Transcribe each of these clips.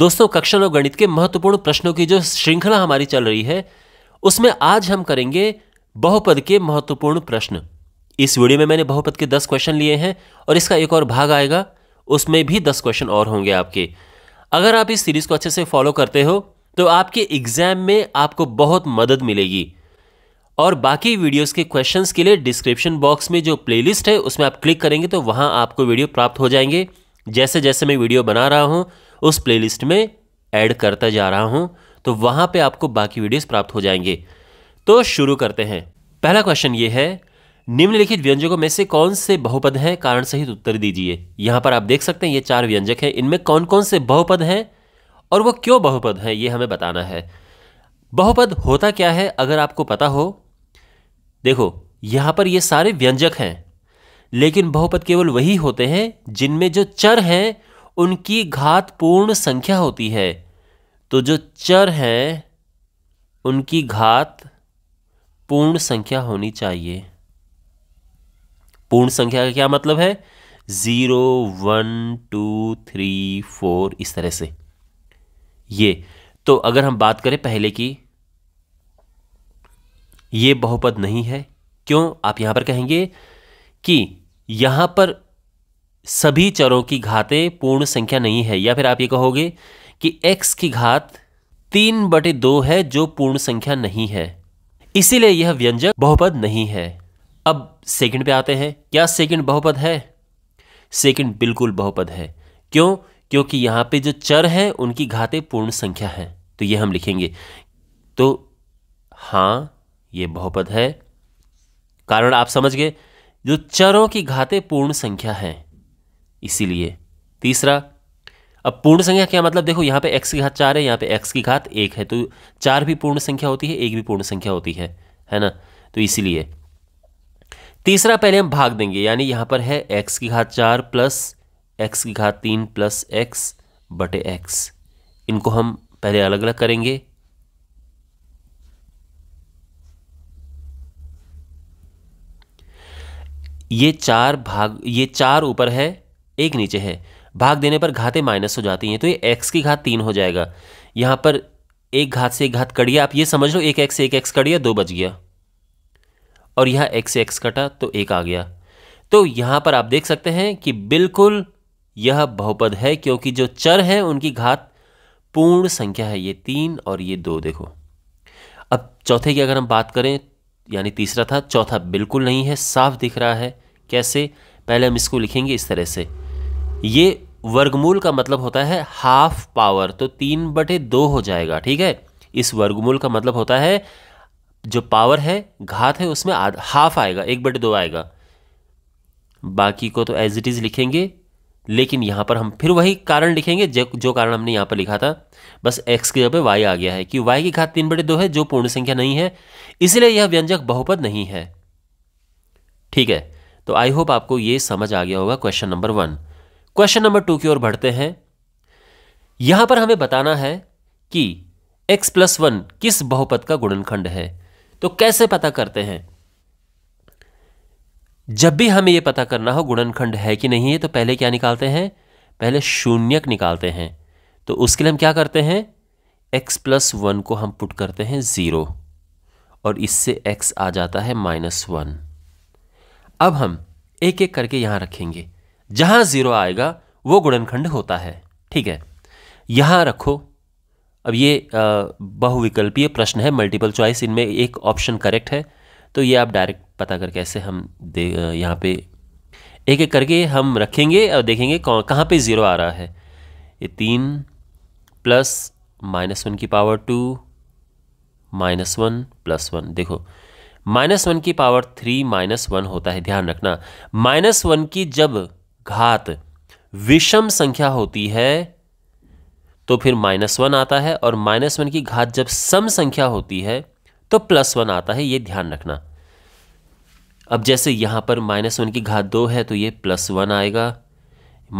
दोस्तों कक्षा और गणित के महत्वपूर्ण प्रश्नों की जो श्रृंखला हमारी चल रही है उसमें आज हम करेंगे बहुपद के महत्वपूर्ण प्रश्न इस वीडियो में मैंने बहुपद के दस क्वेश्चन लिए हैं और इसका एक और भाग आएगा उसमें भी दस क्वेश्चन और होंगे आपके अगर आप इस सीरीज को अच्छे से फॉलो करते हो तो आपके एग्जाम में आपको बहुत मदद मिलेगी और बाकी वीडियोस के क्वेश्चंस के लिए डिस्क्रिप्शन बॉक्स में जो प्लेलिस्ट है उसमें आप क्लिक करेंगे तो वहां आपको वीडियो प्राप्त हो जाएंगे जैसे जैसे मैं वीडियो बना रहा हूं उस प्लेलिस्ट में ऐड करता जा रहा हूँ तो वहाँ पे आपको बाकी वीडियोस प्राप्त हो जाएंगे तो शुरू करते हैं पहला क्वेश्चन ये है निम्नलिखित व्यंजकों में से कौन से बहुपद हैं कारण सहित उत्तर दीजिए यहां पर आप देख सकते हैं ये चार व्यंजक हैं इनमें कौन कौन से बहुपद हैं और वो क्यों बहुपद हैं ये हमें बताना है बहुपद होता क्या है अगर आपको पता हो देखो यहां पर ये सारे व्यंजक हैं लेकिन बहुपद केवल वही होते हैं जिनमें जो चर हैं उनकी घातपूर्ण संख्या होती है तो जो चर हैं उनकी घात पूर्ण संख्या होनी चाहिए पूर्ण संख्या का क्या मतलब है zero one two three four इस तरह से ये तो अगर हम बात करें पहले की ये बहुपद नहीं है क्यों आप यहां पर कहेंगे कि यहां पर सभी चरों की घातें पूर्ण संख्या नहीं है या फिर आप ये कहोगे कि x की घात तीन बटे दो है जो पूर्ण संख्या नहीं है इसीलिए यह व्यंजक बहुपद नहीं है अब सेकंड पे आते हैं क्या सेकंड बहुपद है सेकंड बिल्कुल बहुपद है क्यों क्योंकि यहां पे जो चर हैं उनकी घातें पूर्ण संख्या है तो यह हम लिखेंगे तो हां यह बहुपद है कारण आप समझ गए जो चरों की घातें पूर्ण संख्या हैं इसीलिए तीसरा अब पूर्ण संख्या क्या मतलब देखो यहाँ पे एक्स की घात चार है यहाँ पे एक्स की घात एक है तो चार भी पूर्ण संख्या होती है एक भी पूर्ण संख्या होती है है ना तो इसीलिए तीसरा पहले हम भाग देंगे यानी यहाँ पर है एक्स की घात चार प्लस एक्स की घात तीन प्लस एक्स बटे एक्स इनको हम पहले अलग अलग करेंगे ये चार भाग ये चार ऊपर है एक नीचे है भाग देने पर घातें माइनस हो जाती हैं तो ये एक्स की घात तीन हो जाएगा यहाँ पर एक घात से एक घात कड़िया आप ये समझ लो एक एक्स एक एक्स कड़िया दो बच गया और यहाँ एक्स एक्स कटा तो एक आ गया तो यहाँ पर आप देख सकते हैं कि बिल्कुल यह बहुपद है क्योंकि जो चर है उनकी घात पूर्ण संख्या है ये तीन और ये दो देखो अब चौथे की अगर हम बात करें यानी तीसरा था चौथा बिल्कुल नहीं है साफ दिख रहा है कैसे पहले हम इसको लिखेंगे इस तरह से ये वर्गमूल का मतलब होता है हाफ पावर तो तीन बटे दो हो जाएगा ठीक है इस वर्गमूल का मतलब होता है जो पावर है घात है उसमें हाफ आएगा एक बटे दो आएगा बाकी को तो एज इट इज़ लिखेंगे लेकिन यहां पर हम फिर वही कारण लिखेंगे जो जो कारण हमने यहां पर लिखा था बस एक्स के जगह वाई आ गया है कि वाई की घात तीन बटे दो है जो पूर्ण संख्या नहीं है इसलिए यह व्यंजक बहुपद नहीं है ठीक है तो आई होप आपको यह समझ आ गया होगा question number one question number two की ओर बढ़ते हैं यहां पर हमें बताना है कि x प्लस वन किस बहुपद का गुणनखंड है तो कैसे पता करते हैं जब भी हमें यह पता करना हो गुणनखंड है कि नहीं है तो पहले क्या निकालते हैं पहले शून्यक निकालते हैं तो उसके लिए हम क्या करते हैं x प्लस वन को हम पुट करते हैं ज़ीरो और इससे x आ जाता है माइनस वन अब हम एक एक करके यहां रखेंगे जहां जीरो आएगा वो गुणनखंड होता है ठीक है यहां रखो अब ये बहुविकल्पीय प्रश्न है मल्टीपल चॉइस इनमें एक ऑप्शन करेक्ट है तो ये आप डायरेक्ट पता करके ऐसे हम दे यहाँ पे एक एक करके हम रखेंगे और देखेंगे कहाँ पे ज़ीरो आ रहा है ये तीन प्लस माइनस वन की power two minus one plus one देखो माइनस वन की पावर थ्री माइनस वन होता है ध्यान रखना माइनस वन की जब घात विषम संख्या होती है तो फिर माइनस वन आता है और माइनस वन की घात जब सम संख्या होती है तो प्लस वन आता है ये ध्यान रखना अब जैसे यहां पर माइनस वन की घात दो है तो ये प्लस वन आएगा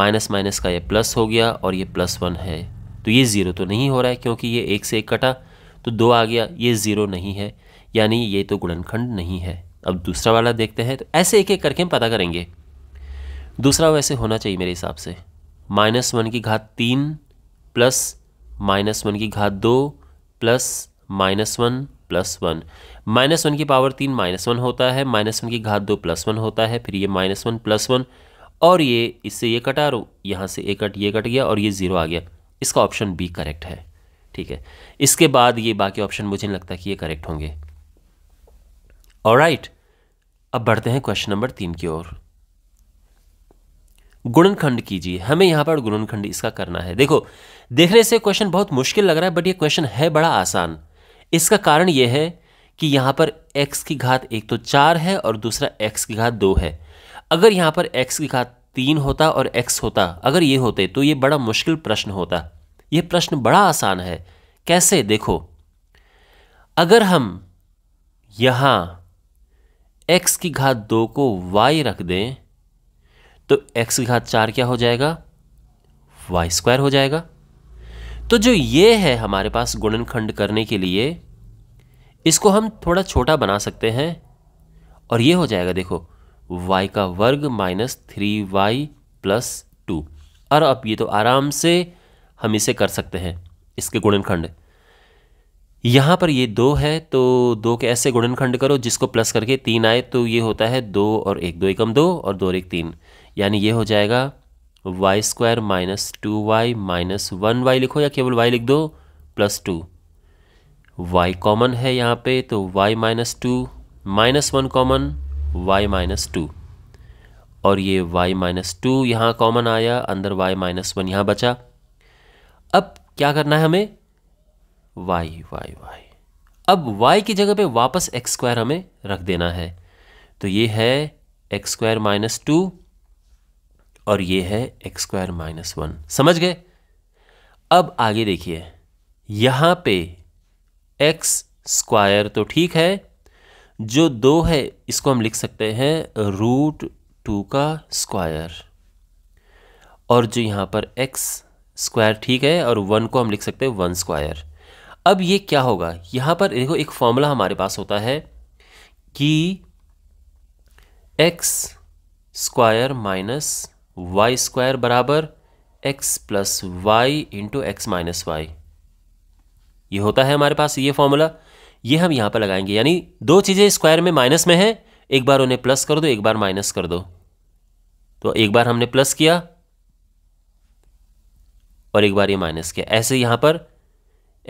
माइनस माइनस का ये प्लस हो गया और ये प्लस वन है तो ये ज़ीरो तो नहीं हो रहा है क्योंकि ये एक से एक कटा तो दो आ गया ये ज़ीरो नहीं है यानी ये तो गुणनखंड नहीं है अब दूसरा वाला देखते हैं तो ऐसे एक एक करके हम पता करेंगे दूसरा वैसे होना चाहिए मेरे हिसाब से माइनस वन की घात तीन प्लस माइनस वन की घात दो plus minus one plus one minus one की पावर तीन माइनस वन होता है माइनस वन की घात दो प्लस वन होता है फिर ये माइनस वन प्लस वन और ये इससे ये कटा और यहाँ से एक कट ये कट गया और ये ज़ीरो आ गया इसका ऑप्शन बी करेक्ट है ठीक है इसके बाद ये बाकी ऑप्शन मुझे नहीं लगता कि ये करेक्ट होंगे और राइट अब बढ़ते हैं क्वेश्चन नंबर तीन की ओर गुणनखंड कीजिए हमें यहां पर गुणनखंड इसका करना है देखो देखने से क्वेश्चन बहुत मुश्किल लग रहा है बट ये क्वेश्चन है बड़ा आसान इसका कारण यह है कि यहां पर x की घात एक तो चार है और दूसरा x की घात दो है अगर यहां पर x की घात तीन होता और x होता अगर ये होते तो ये बड़ा मुश्किल प्रश्न होता ये प्रश्न बड़ा आसान है कैसे देखो अगर हम यहां x की घात दो को y रख दें तो एक्स की घात चार क्या हो जाएगा वाई स्क्वायर हो जाएगा तो जो ये है हमारे पास गुणनखंड करने के लिए इसको हम थोड़ा छोटा बना सकते हैं और ये हो जाएगा देखो वाई का वर्ग minus three Y plus two और अब ये तो आराम से हम इसे कर सकते हैं इसके गुणनखंड यहाँ पर ये दो है तो दो के ऐसे गुणनखंड करो जिसको प्लस करके तीन आए तो ये होता है दो और एक दो एकम दो और दो और एक तीन यानी ये हो जाएगा Y square minus two Y minus one Y लिखो या केवल वाई लिख दो प्लस टू वाई कॉमन है यहाँ पे तो Y minus two minus one common Y minus two और ये वाई माइनस टू यहाँ कॉमन आया अंदर वाई माइनस वन यहाँ बचा अब क्या करना है हमें वाई वाई वाई अब वाई की जगह पे वापस एक्स स्क्वायर हमें रख देना है तो ये है एक्स स्क्वायर माइनस टू और ये है एक्स स्क्वायर माइनस वन समझ गए अब आगे देखिए यहां पे एक्स स्क्वायर तो ठीक है जो दो है इसको हम लिख सकते हैं रूट टू का स्क्वायर और जो यहां पर एक्स स्क्वायर ठीक है और वन को हम लिख सकते हैं वन स्क्वायर अब ये क्या होगा यहां पर देखो एक फॉर्मूला हमारे पास होता है कि X square minus Y square बराबर X plus Y into x minus Y ये होता है हमारे पास ये फॉर्मूला ये हम यहां पर लगाएंगे यानी दो चीज़ें स्क्वायर में माइनस में है एक बार उन्हें प्लस कर दो एक बार माइनस कर दो तो एक बार हमने प्लस किया और एक बार ये माइनस किया ऐसे यहां पर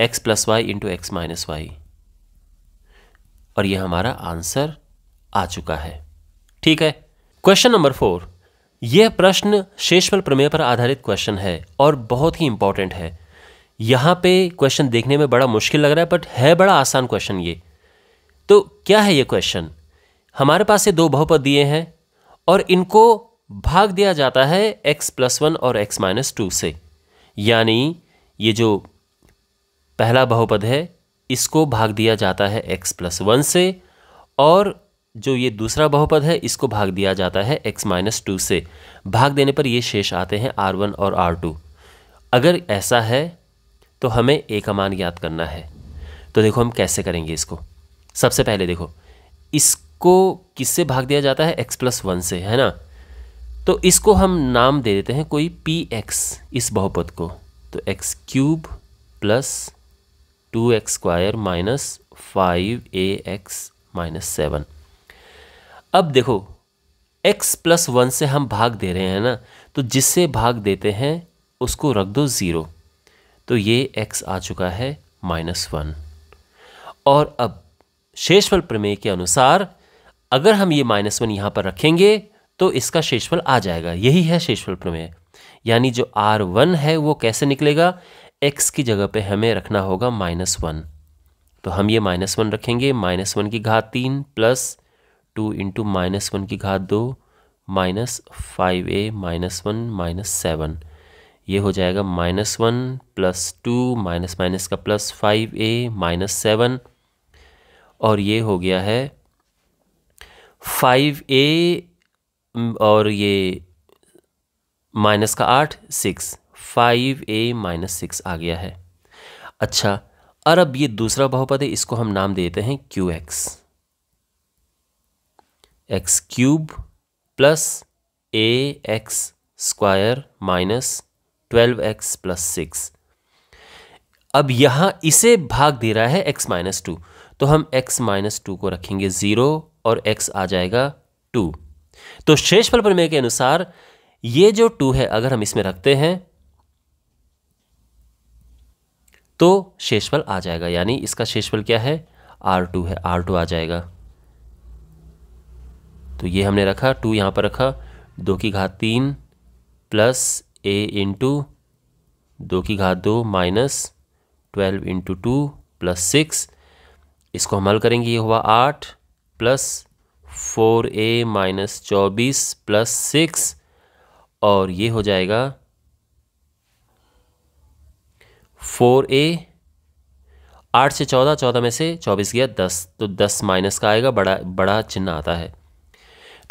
X plus Y into x minus Y और ये हमारा आंसर आ चुका है ठीक है क्वेश्चन नंबर फोर यह प्रश्न शेषफल प्रमेय पर आधारित क्वेश्चन है और बहुत ही इंपॉर्टेंट है यहाँ पे क्वेश्चन देखने में बड़ा मुश्किल लग रहा है बट है बड़ा आसान क्वेश्चन ये तो क्या है ये क्वेश्चन हमारे पास ये दो बहुपद दिए हैं और इनको भाग दिया जाता है x प्लस वन और x माइनस टू से यानी ये जो पहला बहुपद है इसको भाग दिया जाता है x प्लस वन से और जो ये दूसरा बहुपद है इसको भाग दिया जाता है x माइनस टू से भाग देने पर ये शेष आते हैं आर वन और आर टू अगर ऐसा है तो हमें a का मान याद करना है तो देखो हम कैसे करेंगे इसको सबसे पहले देखो इसको किससे भाग दिया जाता है x प्लस वन से है ना तो इसको हम नाम दे देते हैं कोई पी एक्स इस बहुपद को तो X cube plus two x square minus five A X minus seven अब देखो x प्लस वन से हम भाग दे रहे हैं ना तो जिससे भाग देते हैं उसको रख दो ज़ीरो तो ये x आ चुका है माइनस वन और अब शेषफल प्रमेय के अनुसार अगर हम ये माइनस वन यहाँ पर रखेंगे तो इसका शेषफल आ जाएगा यही है शेषफल प्रमेय यानी जो आर वन है वो कैसे निकलेगा एक्स की जगह पे हमें रखना होगा माइनस वन तो हम ये माइनस वन रखेंगे माइनस वन की घात तीन plus two into minus one की घात दो माइनस फाइव ए माइनस वन माइनस सेवन ये हो जाएगा minus one plus two minus minus का प्लस फाइव ए माइनस सेवन और ये हो गया है फाइव ए और ये माइनस का आठ सिक्स फाइव ए माइनस सिक्स आ गया है अच्छा और अब ये दूसरा बहुपद है इसको हम नाम देते हैं q x x cube plus a x square minus twelve x plus six अब यहाँ इसे भाग दे रहा है एक्स माइनस टू तो हम एक्स माइनस टू को रखेंगे ज़ीरो और एक्स आ जाएगा टू तो शेषफल प्रमेय के अनुसार ये जो टू है अगर हम इसमें रखते हैं तो शेषफल आ जाएगा यानी इसका शेषफल क्या है आर टू है आर टू आ जाएगा तो ये हमने रखा टू यहाँ पर रखा दो की घात तीन प्लस ए इंटू दो की घात दो minus twelve into two plus six इसको हम हल करेंगे ये हुआ आठ प्लस फोर ए माइनस चौबीस प्लस सिक्स और ये हो जाएगा फोर ए आठ से चौदह चौदह में से चौबीस गया दस तो दस माइनस का आएगा बड़ा बड़ा चिन्ह आता है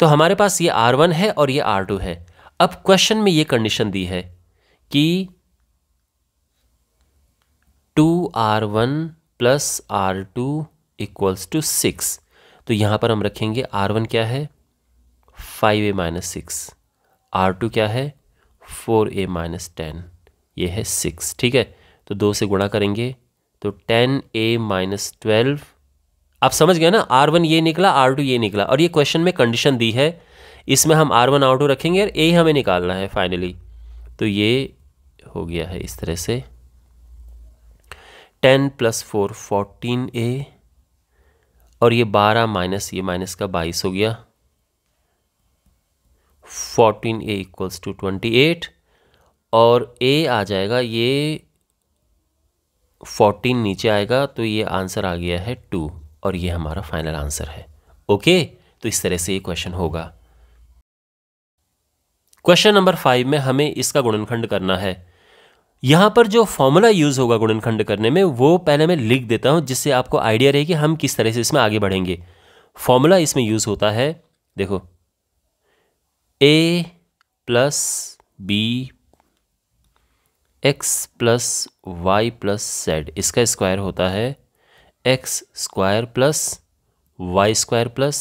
तो हमारे पास ये आर वन है और ये आर टू है अब क्वेश्चन में ये कंडीशन दी है कि two r one plus r two equals to six तो यहाँ पर हम रखेंगे आर वन क्या है फाइव ए माइनस सिक्स आर टू क्या है फोर ए माइनस टेन ये है सिक्स ठीक है तो दो से गुणा करेंगे तो टेन ए माइनस ट्वेल्व आप समझ गए ना आर वन ये निकला आर टू ये निकला और ये क्वेश्चन में कंडीशन दी है इसमें हम आर वन आर टू रखेंगे और ए हमें निकालना है फाइनली तो ये हो गया है इस तरह से ten plus four fourteen a और ये बारह माइनस ये माइनस का बाईस हो गया fourteen a equals to twenty eight और ए आ जाएगा ये फोर्टीन नीचे आएगा तो ये आंसर आ गया है टू और ये हमारा फाइनल आंसर है ओके तो इस तरह से ये क्वेश्चन होगा क्वेश्चन नंबर फाइव में हमें इसका गुणनखंड करना है यहां पर जो फॉर्मूला यूज़ होगा गुणनखंड करने में वो पहले मैं लिख देता हूं जिससे आपको आइडिया रहे कि हम किस तरह से इसमें आगे बढ़ेंगे फॉर्मूला इसमें यूज़ होता है देखो a plus b x plus y plus z इसका स्क्वायर होता है x square plus y square plus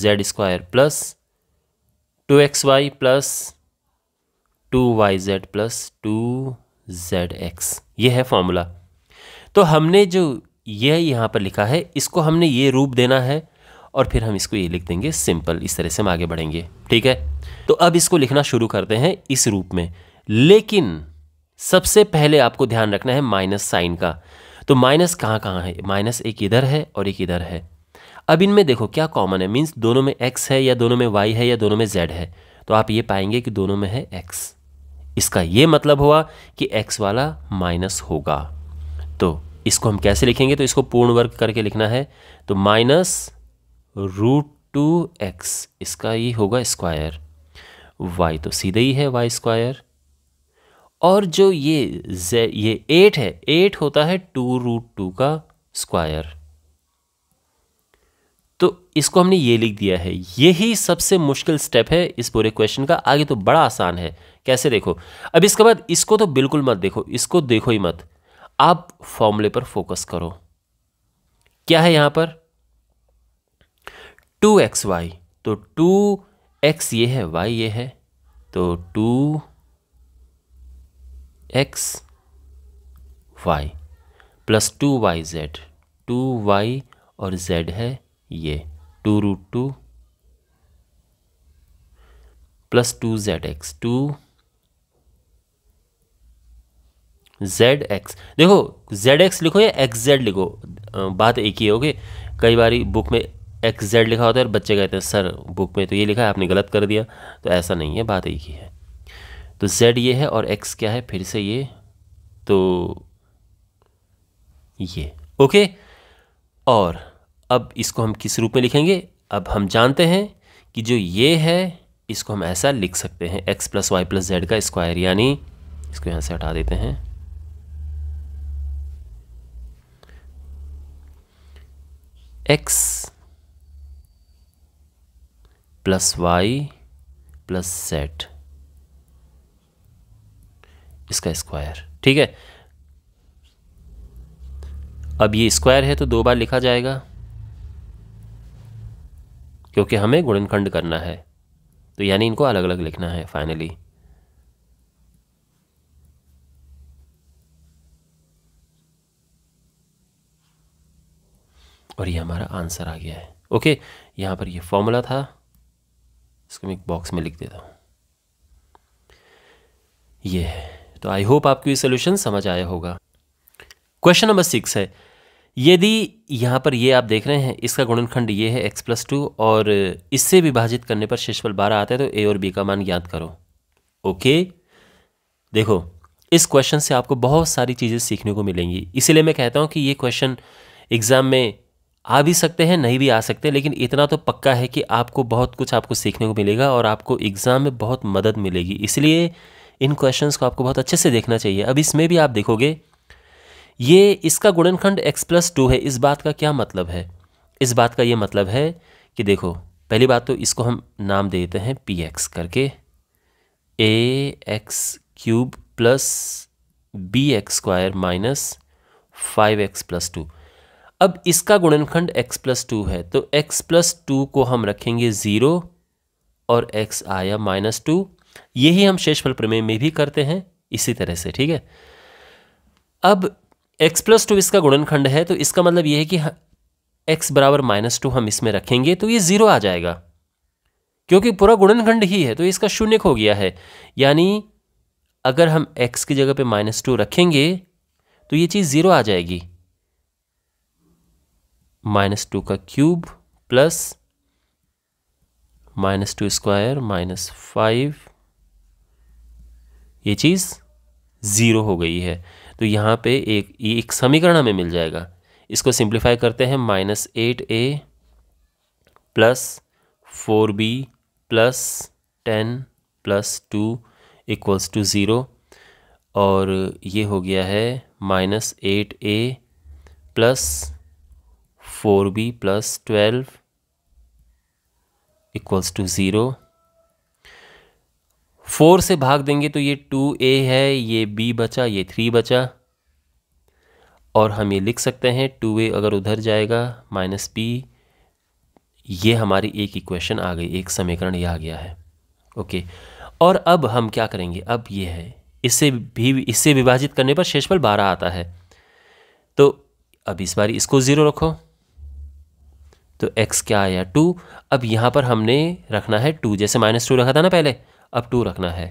z square plus two x y plus two y z plus two z x ये है formula तो हमने जो यह यहाँ पर लिखा है इसको हमने ये रूप देना है और फिर हम इसको ये लिख देंगे सिंपल इस तरह से हम आगे बढ़ेंगे ठीक है तो अब इसको लिखना शुरू करते हैं इस रूप में लेकिन सबसे पहले आपको ध्यान रखना है माइनस साइन का तो माइनस कहाँ कहाँ है माइनस एक इधर है और एक इधर है अब इनमें देखो क्या कॉमन है मीन्स दोनों में एक्स है या दोनों में वाई है या दोनों में जेड है तो आप ये पाएंगे कि दोनों में है एक्स इसका ये मतलब हुआ कि एक्स वाला माइनस होगा तो इसको हम कैसे लिखेंगे तो इसको पूर्ण वर्ग करके लिखना है तो माइनस रूट टू एक्स इसका ही होगा स्क्वायर वाई तो सीधे ही है वाई स्क्वायर और जो ये z ये एट है एट होता है टू रूट टू का स्क्वायर तो इसको हमने ये लिख दिया है यही सबसे मुश्किल स्टेप है इस पूरे क्वेश्चन का आगे तो बड़ा आसान है कैसे देखो अब इसके बाद इसको तो बिल्कुल मत देखो इसको देखो ही मत आप फॉर्मूले पर फोकस करो क्या है यहां पर टू एक्स वाई तो टू एक्स ये है वाई ये है तो two x y plus two y z two y और जेड है ये two root two plus two z x two z x देखो जेड एक्स लिखो या एक्स जेड लिखो बात एक ही है ओके कई बार बुक में एक्स जेड लिखा होता है और बच्चे कहते हैं सर बुक में तो ये लिखा है आपने गलत कर दिया तो ऐसा नहीं है बात एक ही है तो z ये है और x क्या है फिर से ये तो ये ओके और अब इसको हम किस रूप में लिखेंगे अब हम जानते हैं कि जो ये है इसको हम ऐसा लिख सकते हैं x plus y plus z का स्क्वायर यानी इसको यहां से हटा देते हैं x plus y plus z इसका स्क्वायर ठीक है अब ये स्क्वायर है तो दो बार लिखा जाएगा क्योंकि हमें गुणनखंड करना है तो यानी इनको अलग अलग लिखना है फाइनली और ये हमारा आंसर आ गया है ओके यहां पर ये फॉर्मूला था इसको मैं एक बॉक्स में लिख देता हूं ये है तो आई होप आपको ये सोल्यूशन समझ आया होगा क्वेश्चन नंबर सिक्स है यदि यहाँ पर ये आप देख रहे हैं इसका गुणनखंड ये है एक्स प्लस टू और इससे विभाजित करने पर शेषफल बारह आता है तो ए और बी का मान ज्ञात करो ओके देखो इस क्वेश्चन से आपको बहुत सारी चीज़ें सीखने को मिलेंगी इसीलिए मैं कहता हूँ कि ये क्वेश्चन एग्ज़ाम में आ भी सकते हैं नहीं भी आ सकते लेकिन इतना तो पक्का है कि आपको बहुत कुछ आपको सीखने को मिलेगा और आपको एग्ज़ाम में बहुत मदद मिलेगी इसलिए इन क्वेश्चंस को आपको बहुत अच्छे से देखना चाहिए अब इसमें भी आप देखोगे ये इसका गुणनखंड x प्लस टू है इस बात का क्या मतलब है इस बात का ये मतलब है कि देखो पहली बात तो इसको हम नाम दे देते हैं पी एक्स करके a x cube plus b x square minus five x plus two अब इसका गुणनखंड x प्लस टू है तो x प्लस टू को हम रखेंगे ज़ीरो और x आया माइनस टू यही हम शेषफल प्रमेय में भी करते हैं इसी तरह से ठीक है अब एक्स प्लस टू इसका गुणनखंड है तो इसका मतलब यह है कि एक्स बराबर माइनस टू हम इसमें रखेंगे तो ये ज़ीरो आ जाएगा क्योंकि पूरा गुणनखंड ही है तो इसका शून्य हो गया है यानी अगर हम एक्स की जगह पे माइनस टू रखेंगे तो ये चीज़ ज़ीरो आ जाएगी माइनस टू का cube plus minus two square minus five ये चीज़ ज़ीरो हो गई है तो यहाँ पे एक एक समीकरण हमें मिल जाएगा इसको सिंप्लीफाई करते हैं minus eight a plus four b plus ten plus two equals to zero और ये हो गया है minus eight a plus four b plus twelve equals to zero four से भाग देंगे तो ये टू ए है ये बी बचा ये थ्री बचा और हम ये लिख सकते हैं टू ए अगर उधर जाएगा माइनस बी ये हमारी एक इक्वेशन आ गई एक समीकरण ये आ गया है ओके और अब हम क्या करेंगे अब ये है इससे भी इससे विभाजित करने पर शेषफल बारह आता है तो अब इस बार इसको ज़ीरो रखो तो एक्स क्या आया टू अब यहाँ पर हमने रखना है टू जैसे माइनस टू रखा था ना पहले अप टू रखना है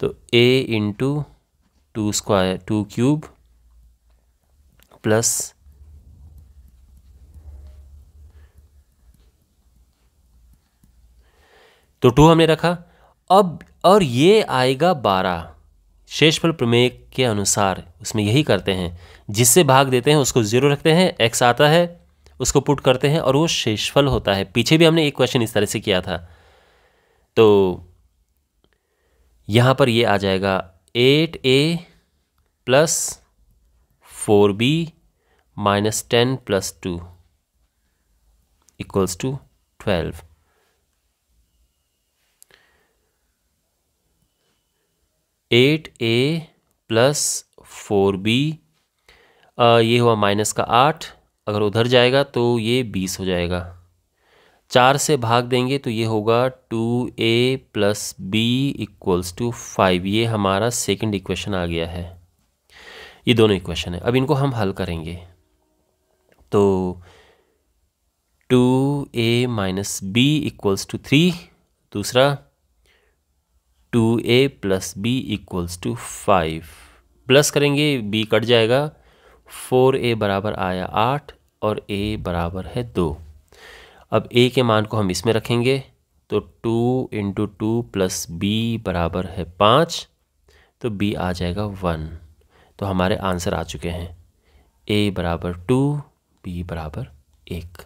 तो a into two square two cube plus तो टू हमने रखा अब और ये आएगा बारह शेषफल प्रमेय के अनुसार उसमें यही करते हैं जिससे भाग देते हैं उसको जीरो रखते हैं एक्स आता है उसको पुट करते हैं और वो शेषफल होता है पीछे भी हमने एक क्वेश्चन इस तरह से किया था तो यहाँ पर ये आ जाएगा eight a plus four b minus ten plus two equals to twelve eight a plus four b ये हुआ माइनस का आठ अगर उधर जाएगा तो ये बीस हो जाएगा चार से भाग देंगे तो ये होगा two a plus b equals to five ये हमारा सेकंड इक्वेशन आ गया है ये दोनों इक्वेशन है अब इनको हम हल करेंगे तो two a minus b equals to three दूसरा two a plus b equals to five plus करेंगे बी कट जाएगा फोर ए बराबर आया आठ और ए बराबर है दो अब ए के मान को हम इसमें रखेंगे तो two into two plus b बराबर है पाँच तो बी आ जाएगा वन तो हमारे आंसर आ चुके हैं ए बराबर टू बी बराबर एक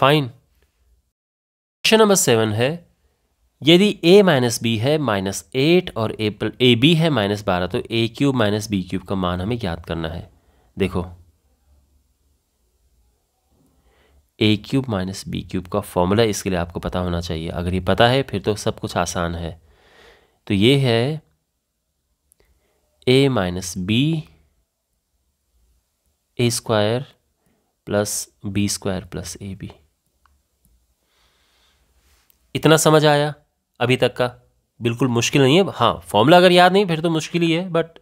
फाइन क्वेश्चन नंबर सेवन है यदि a माइनस बी है माइनस एट और a ए बी है माइनस बारह तो a cube minus b cube का मान हमें याद करना है देखो a cube minus b cube का फॉर्मूला इसके लिए आपको पता होना चाहिए अगर ये पता है फिर तो सब कुछ आसान है तो ये है a minus b a square plus b square plus a b इतना समझ आया अभी तक का बिल्कुल मुश्किल नहीं है हाँ फॉर्मूला अगर याद नहीं फिर तो मुश्किल ही है बट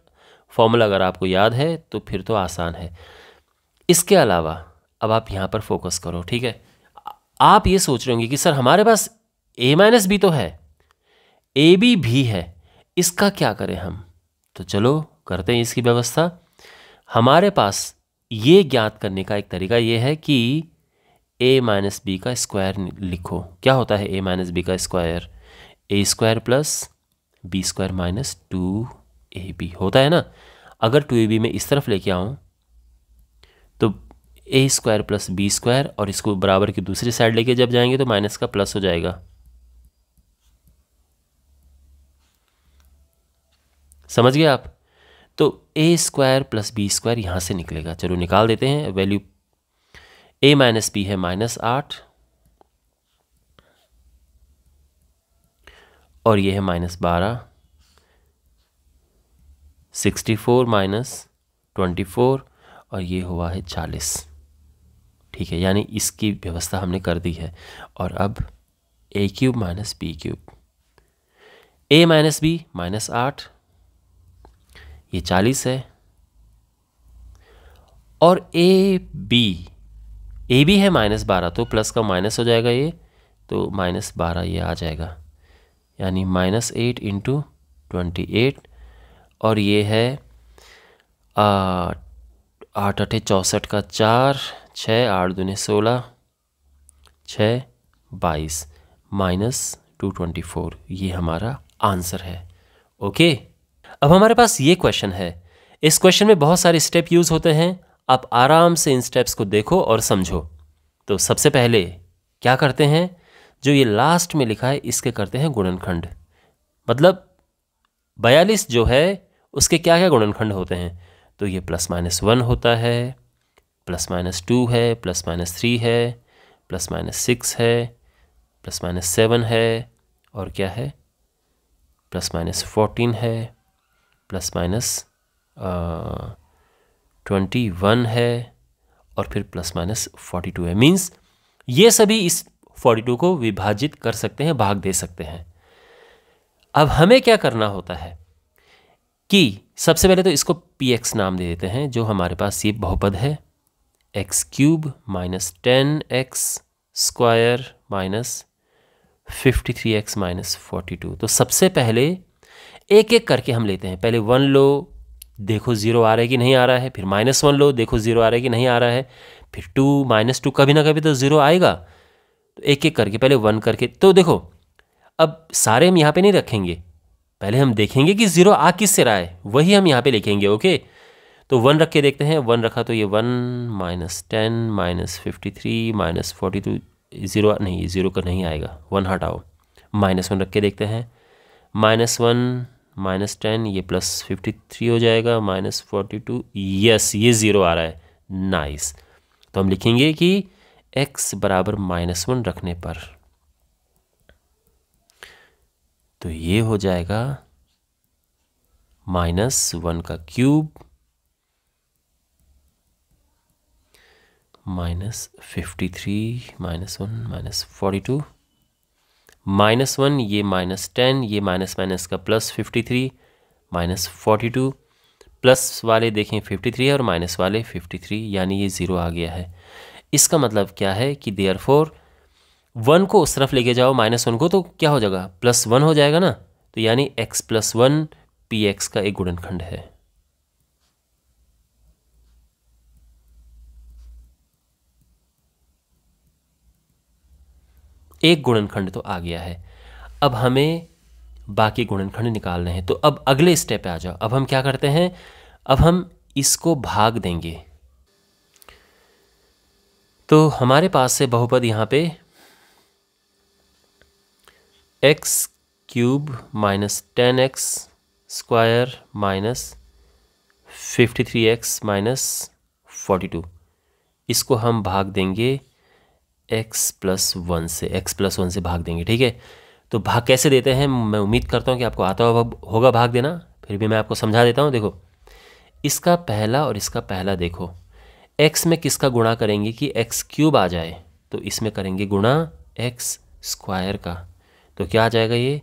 फॉर्मूला अगर आपको याद है तो फिर तो आसान है इसके अलावा अब आप यहाँ पर फोकस करो ठीक है आप ये सोच रहे होंगे कि सर हमारे पास ए माइनस बी तो है ए बी भी है इसका क्या करें हम तो चलो करते हैं इसकी व्यवस्था हमारे पास ये ज्ञात करने का एक तरीका ये है कि ए माइनस बी का स्क्वायर लिखो क्या होता है ए माइनस बी का square a square plus b square minus two a b होता है ना अगर टू ए बी में इस तरफ लेके आऊँ a square plus b square और इसको बराबर की दूसरी साइड लेके जब जाएंगे तो माइनस का प्लस हो जाएगा समझ गए आप तो a square plus b square यहां से निकलेगा चलो निकाल देते हैं वैल्यू ए माइनस बी है माइनस आठ और ये है माइनस बारह sixty four minus twenty four और ये हुआ है चालीस ठीक है यानी इसकी व्यवस्था हमने कर दी है और अब a cube minus b cube a minus b minus आठ ये चालीस है और ए बी ए बी है माइनस बारह तो प्लस का माइनस हो जाएगा ये तो माइनस बारह ये आ जाएगा यानी minus eight into twenty eight और ये है आठ अठे चौंसठ का चार छः आठ दूनी सोलह छः बाईस माइनस टू ट्वेंटी फोर ये हमारा आंसर है ओके अब हमारे पास ये क्वेश्चन है इस क्वेश्चन में बहुत सारे स्टेप यूज़ होते हैं आप आराम से इन स्टेप्स को देखो और समझो तो सबसे पहले क्या करते हैं जो ये लास्ट में लिखा है इसके करते हैं गुणनखंड मतलब बयालीस जो है उसके क्या क्या गुणनखंड होते हैं तो ये प्लस माइनस वन होता है प्लस माइनस टू है प्लस माइनस थ्री है प्लस माइनस सिक्स है प्लस माइनस सेवन है और क्या है प्लस माइनस फोर्टीन है प्लस माइनस ट्वेंटी वन है और फिर प्लस माइनस फोर्टी टू है मीन्स ये सभी इस फोर्टी टू को विभाजित कर सकते हैं भाग दे सकते हैं अब हमें क्या करना होता है कि सबसे पहले तो इसको पी एक्स नाम दे देते हैं जो हमारे पास ये बहुपद है x cube minus ten x square minus fifty three x minus forty two तो सबसे पहले एक एक करके हम लेते हैं पहले वन लो देखो ज़ीरो आ रहा है कि नहीं आ रहा है फिर माइनस वन लो देखो ज़ीरो आ रहा है कि नहीं आ रहा है फिर टू माइनस टू कभी ना कभी तो ज़ीरो आएगा तो एक एक करके पहले वन करके तो देखो अब सारे हम यहाँ पे नहीं रखेंगे पहले हम देखेंगे कि ज़ीरो आ किस से रहा है वही हम यहाँ पे लिखेंगे ओके तो वन रख के देखते हैं वन रखा तो ये one minus ten minus fifty three minus forty two zero नहीं ज़ीरो का नहीं आएगा वन हटाओ माइनस वन रख के देखते हैं माइनस वन माइनस टेन ये प्लस फिफ्टी थ्री हो जाएगा माइनस फोर्टी टू यस ये ज़ीरो आ रहा है नाइस तो हम लिखेंगे कि एक्स बराबर माइनस वन रखने पर तो ये हो जाएगा माइनस वन का cube minus fifty three minus one minus forty two minus one ये माइनस टेन ये माइनस माइनस का plus fifty three minus forty two plus वाले देखें फिफ्टी थ्री और माइनस वाले फिफ्टी थ्री यानी ये ज़ीरो आ गया है इसका मतलब क्या है कि देयर फोर वन को उस तरफ लेके जाओ माइनस वन को तो क्या हो जाएगा प्लस वन हो जाएगा ना तो यानी x plus one p x का एक गुणनखंड है एक गुणनखंड तो आ गया है अब हमें बाकी गुणनखंड निकालने हैं तो अब अगले स्टेप पे आ जाओ अब हम क्या करते हैं अब हम इसको भाग देंगे तो हमारे पास से बहुपद यहाँ पे x cube minus ten x square minus fifty three x minus forty two इसको हम भाग देंगे एक्स प्लस वन से एक्स प्लस वन से भाग देंगे ठीक है तो भाग कैसे देते हैं मैं उम्मीद करता हूँ कि आपको आता होगा भाग देना फिर भी मैं आपको समझा देता हूँ देखो इसका पहला और इसका पहला देखो एक्स में किसका गुणा करेंगे कि एक्स क्यूब आ जाए तो इसमें करेंगे गुणा एक्स स्क्वायर का तो क्या आ जाएगा ये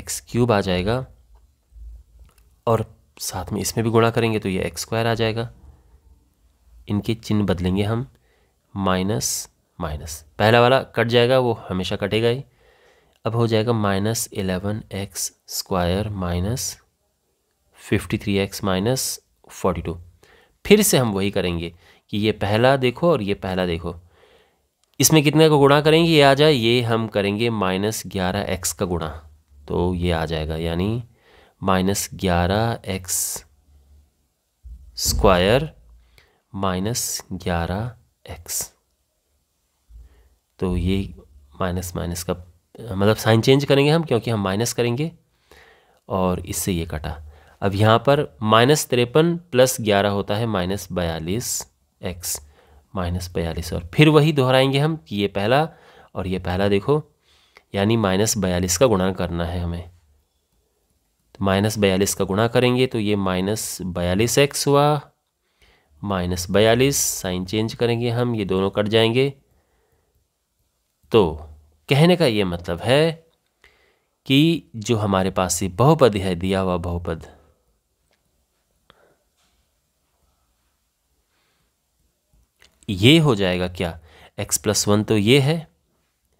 एक्स क्यूब आ जाएगा और साथ में इसमें भी गुणा करेंगे तो ये एक्स स्क्वायर आ जाएगा इनके चिन्ह बदलेंगे हम माइनस माइनस पहला वाला कट जाएगा वो हमेशा कटेगा ही अब हो जाएगा minus eleven x square minus fifty three x minus forty two फिर से हम वही करेंगे कि ये पहला देखो और ये पहला देखो इसमें कितने का गुणा करेंगे ये आ जाए ये हम करेंगे माइनस ग्यारह एक्स का गुणा तो ये आ जाएगा यानी माइनस ग्यारह एक्स स्क्वायर माइनस ग्यारह एक्स तो ये माइनस माइनस का मतलब साइन चेंज करेंगे हम क्योंकि हम माइनस करेंगे और इससे ये कटा अब यहाँ पर माइनस तिरपन प्लस ग्यारह होता है माइनस बयालीस एक्स माइनस बयालीस और फिर वही दोहराएंगे हम कि ये पहला और ये पहला देखो यानी माइनस बयालीस का गुणा करना है हमें तो माइनस बयालीस का गुणा करेंगे तो ये माइनस बयालीस एक्स हुआ माइनस बयालीस साइन चेंज करेंगे हम ये दोनों कट जाएंगे तो कहने का ये मतलब है कि जो हमारे पास ये बहुपद है दिया हुआ बहुपद ये हो जाएगा क्या x प्लस वन तो ये है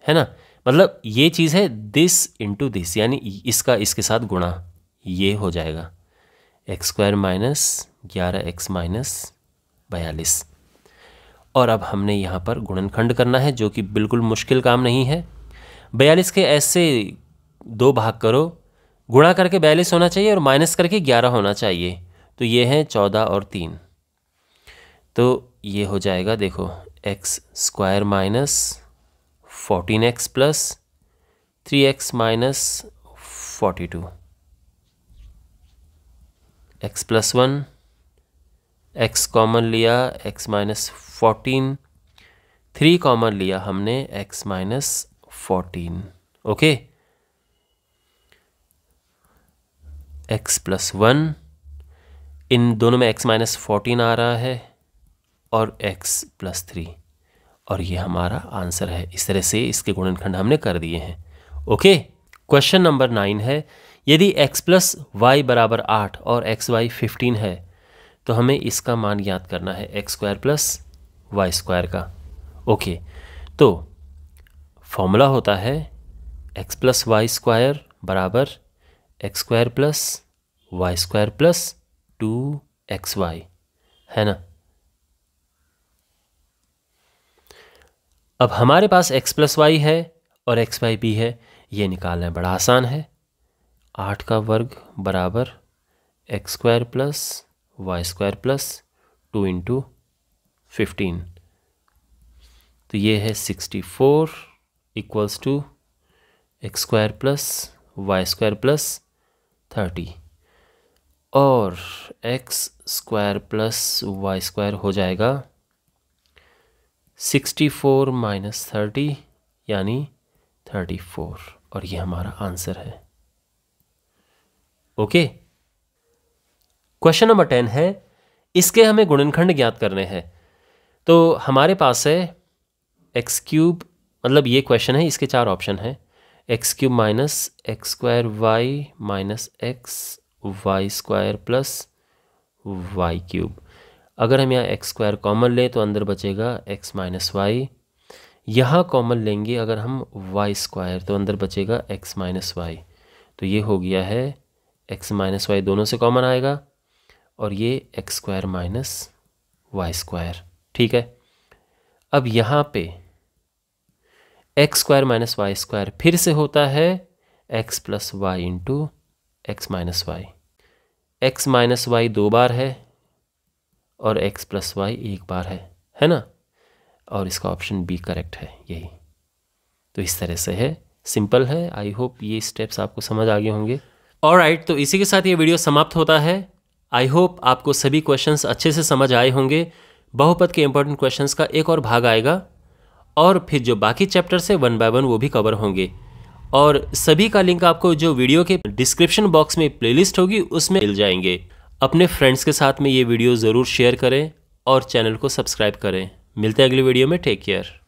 है ना मतलब ये चीज़ है दिस इंटू दिस यानी इसका इसके साथ गुणा ये हो जाएगा एक्स स्क्वायर माइनस ग्यारह एक्स माइनस बयालीस और अब हमने यहाँ पर गुणनखंड करना है जो कि बिल्कुल मुश्किल काम नहीं है बयालीस के ऐसे दो भाग करो गुणा करके बयालीस होना चाहिए और माइनस करके ग्यारह होना चाहिए तो ये हैं चौदह और तीन तो ये हो जाएगा देखो x square minus fourteen x plus three x minus forty two x plus one x common लिया x minus fourteen three common लिया हमने x minus fourteen okay x plus one इन दोनों में x माइनस फोर्टीन आ रहा है और x plus three और ये हमारा आंसर है इस तरह से इसके गुणनखंड हमने कर दिए हैं ओके क्वेश्चन नंबर नाइन है यदि x प्लस वाई बराबर आठ और एक्स वाई फिफ्टीन है तो हमें इसका मान याद करना है x square plus y square का ओके तो फॉर्मूला होता है एक्स प्लस वाई स्क्वायर बराबर x square plus y square plus two x y है ना अब हमारे पास x प्लस वाई है और एक्स वाई भी है ये निकालना बड़ा आसान है आठ का वर्ग बराबर x square plus y square plus two into fifteen तो ये है sixty four equals to x square plus y square plus thirty और x square plus y square हो जाएगा सिक्सटी फोर माइनस थर्टी यानी थर्टी फोर और ये हमारा आंसर है okay okay? Question number ten है इसके हमें गुणनखंड ज्ञात करने हैं तो हमारे पास है एक्स क्यूब मतलब ये क्वेश्चन है इसके चार ऑप्शन हैं x cube minus x square y minus x y square plus y cube अगर हम यहाँ एक्स स्क्वायर कॉमन लें तो अंदर बचेगा एक्स माइनस वाई यहाँ कॉमन लेंगे अगर हम वाई स्क्वायर तो अंदर बचेगा एक्स माइनस वाई तो ये हो गया है एक्स माइनस वाई दोनों से कॉमन आएगा और ये x square minus Y square ठीक है अब यहाँ पे x square minus Y square फिर से होता है x plus Y into x minus y x minus y दो बार है और एक्स प्लस वाई एक बार है है ना और इसका ऑप्शन बी करेक्ट है यही तो इस तरह से है सिंपल है आई होप ये स्टेप्स आपको समझ आ गए होंगे और राइट right, तो इसी के साथ ये वीडियो समाप्त होता है आई होप आपको सभी क्वेश्चंस अच्छे से समझ आए होंगे बहुपद के इंपॉर्टेंट क्वेश्चंस का एक और भाग आएगा और फिर जो बाकी चैप्टर्स है वन बाय वन वो भी कवर होंगे और सभी का लिंक आपको जो वीडियो के डिस्क्रिप्शन बॉक्स में प्लेलिस्ट होगी उसमें मिल जाएंगे अपने फ्रेंड्स के साथ में ये वीडियो ज़रूर शेयर करें और चैनल को सब्सक्राइब करें मिलते हैं अगले वीडियो में टेक केयर